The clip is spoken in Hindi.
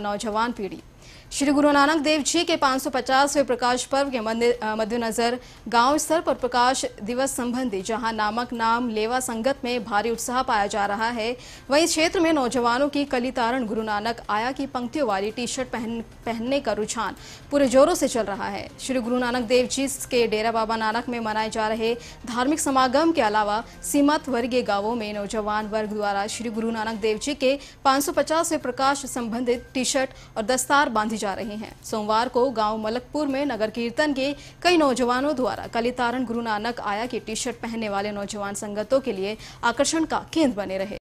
नौजवान पीढ़ी श्री गुरु नानक देव जी के 550वें प्रकाश पर्व के मद्देनजर गांव स्तर पर प्रकाश दिवस संबंधी जहां नामक नाम लेवा संगत में भारी उत्साह पाया जा रहा है वहीं क्षेत्र में नौजवानों की कलितारण गुरु नानक आया की पंक्तियों वाली टी शर्ट पहन पहनने का रुझान पूरे जोरों से चल रहा है श्री गुरु नानक देव जी के डेरा बाबा नानक में मनाए जा रहे धार्मिक समागम के अलावा सीमांत वर्गीय गाँवों में नौजवान वर्ग द्वारा श्री गुरु नानक देव जी के 550वें प्रकाश संबंधित टी शर्ट और दस्तार बांधी जा रही हैं सोमवार को गांव मलकपुर में नगर कीर्तन के कई नौजवानों द्वारा कलितारण गुरु नानक आया की टी शर्ट पहनने वाले नौजवान संगतों के लिए आकर्षण का केंद्र बने रहे